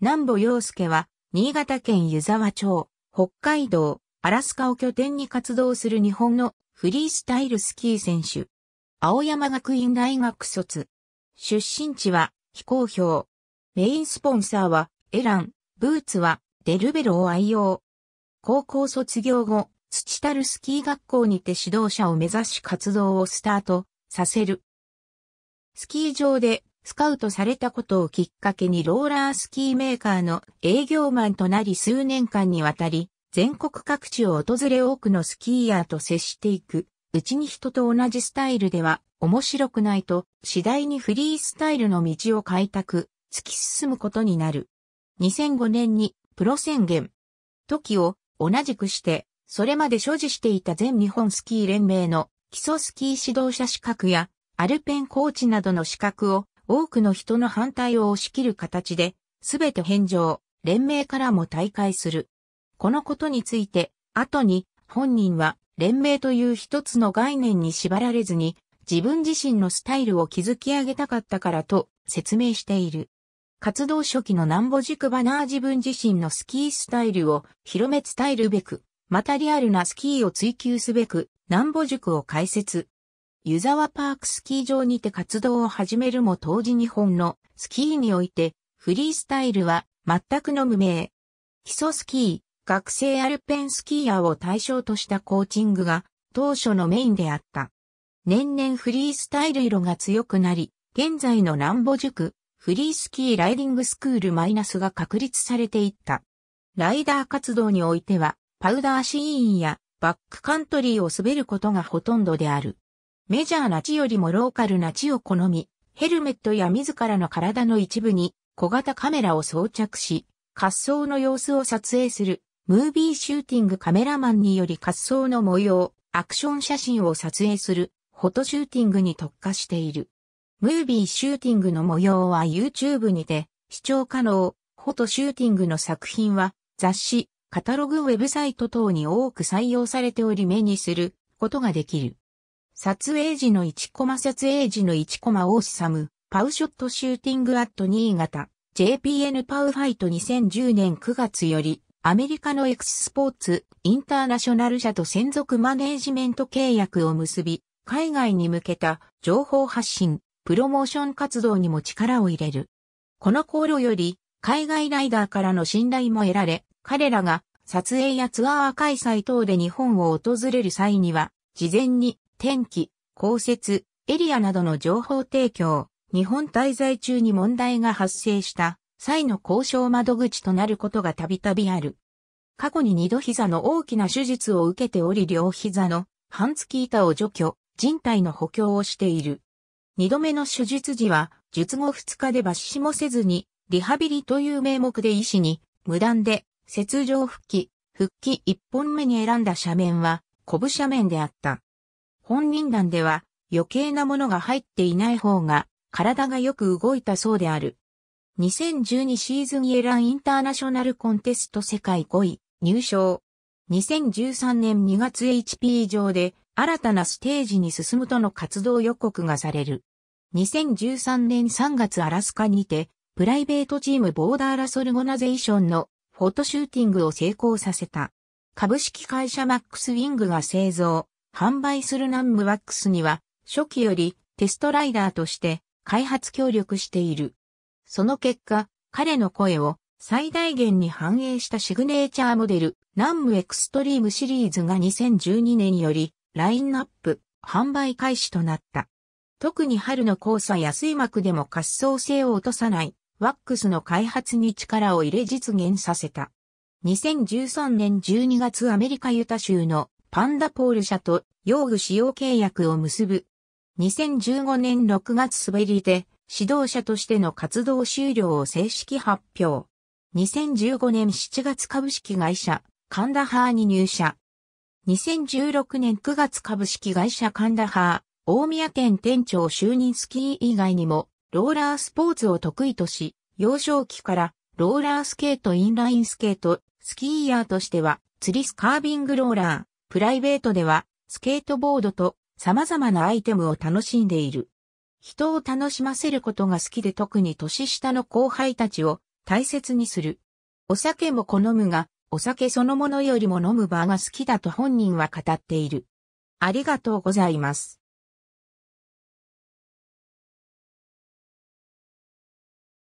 南部陽介は、新潟県湯沢町、北海道、アラスカを拠点に活動する日本のフリースタイルスキー選手。青山学院大学卒。出身地は非公表。メインスポンサーはエラン、ブーツはデルベロを愛用。高校卒業後、土たるスキー学校にて指導者を目指し活動をスタートさせる。スキー場でスカウトされたことをきっかけにローラースキーメーカーの営業マンとなり数年間にわたり、全国各地を訪れ多くのスキーヤーと接していく。うちに人と同じスタイルでは面白くないと次第にフリースタイルの道を開拓、突き進むことになる。2005年にプロ宣言。時を同じくして、それまで所持していた全日本スキー連盟の基礎スキー指導者資格やアルペンコーチなどの資格を多くの人の反対を押し切る形で、すべて返上、連盟からも退会する。このことについて、後に本人は連盟という一つの概念に縛られずに、自分自身のスタイルを築き上げたかったからと説明している。活動初期の南母軸バナー自分自身のスキースタイルを広め伝えるべく、またリアルなスキーを追求すべく、南母塾を開設。湯沢パークスキー場にて活動を始めるも当時日本のスキーにおいてフリースタイルは全くの無名。基礎スキー、学生アルペンスキーヤーを対象としたコーチングが当初のメインであった。年々フリースタイル色が強くなり、現在の南保塾、フリースキーライディングスクールマイナスが確立されていった。ライダー活動においては、パウダーシーンやバックカントリーを滑ることがほとんどである。メジャーな地よりもローカルな地を好み、ヘルメットや自らの体の一部に小型カメラを装着し、滑走の様子を撮影する、ムービーシューティングカメラマンにより滑走の模様、アクション写真を撮影する、フォトシューティングに特化している。ムービーシューティングの模様は YouTube にて視聴可能、フォトシューティングの作品は雑誌、カタログウェブサイト等に多く採用されており目にすることができる。撮影時の1コマ撮影時の1コマオーシサム、パウショットシューティングアット新潟、JPN パウファイト2010年9月より、アメリカのエクススポーツ、インターナショナル社と専属マネージメント契約を結び、海外に向けた情報発信、プロモーション活動にも力を入れる。この航路より、海外ライダーからの信頼も得られ、彼らが撮影やツアー開催等で日本を訪れる際には、事前に天気、降雪、エリアなどの情報提供、日本滞在中に問題が発生した際の交渉窓口となることがたびたびある。過去に二度膝の大きな手術を受けており両膝の半月板を除去、人体の補強をしている。二度目の手術時は、術後二日で抜歯もせずに、リハビリという名目で医師に、無断で、切上復帰、復帰一本目に選んだ斜面は、こぶ斜面であった。本人団では余計なものが入っていない方が体がよく動いたそうである。2012シーズンイエランインターナショナルコンテスト世界5位入賞。2013年2月 HP 上で新たなステージに進むとの活動予告がされる。2013年3月アラスカにてプライベートチームボーダーラソルゴナゼーションのフォトシューティングを成功させた。株式会社マックスウィングが製造、販売する南無ワックスには、初期よりテストライダーとして開発協力している。その結果、彼の声を最大限に反映したシグネーチャーモデル、南無エクストリームシリーズが2012年よりラインナップ、販売開始となった。特に春の交差や水膜でも滑走性を落とさないワックスの開発に力を入れ実現させた。2013年12月アメリカユタ州のパンダポール社と用具使用契約を結ぶ。2015年6月滑りで指導者としての活動終了を正式発表。2015年7月株式会社カンダハーに入社。2016年9月株式会社カンダハー大宮店店長就任スキー以外にもローラースポーツを得意とし、幼少期からローラースケートインラインスケート、スキーヤーとしては釣りスカービングローラー、プライベートでは、スケートボードと様々なアイテムを楽しんでいる。人を楽しませることが好きで特に年下の後輩たちを大切にする。お酒も好むが、お酒そのものよりも飲む場が好きだと本人は語っている。ありがとうございます。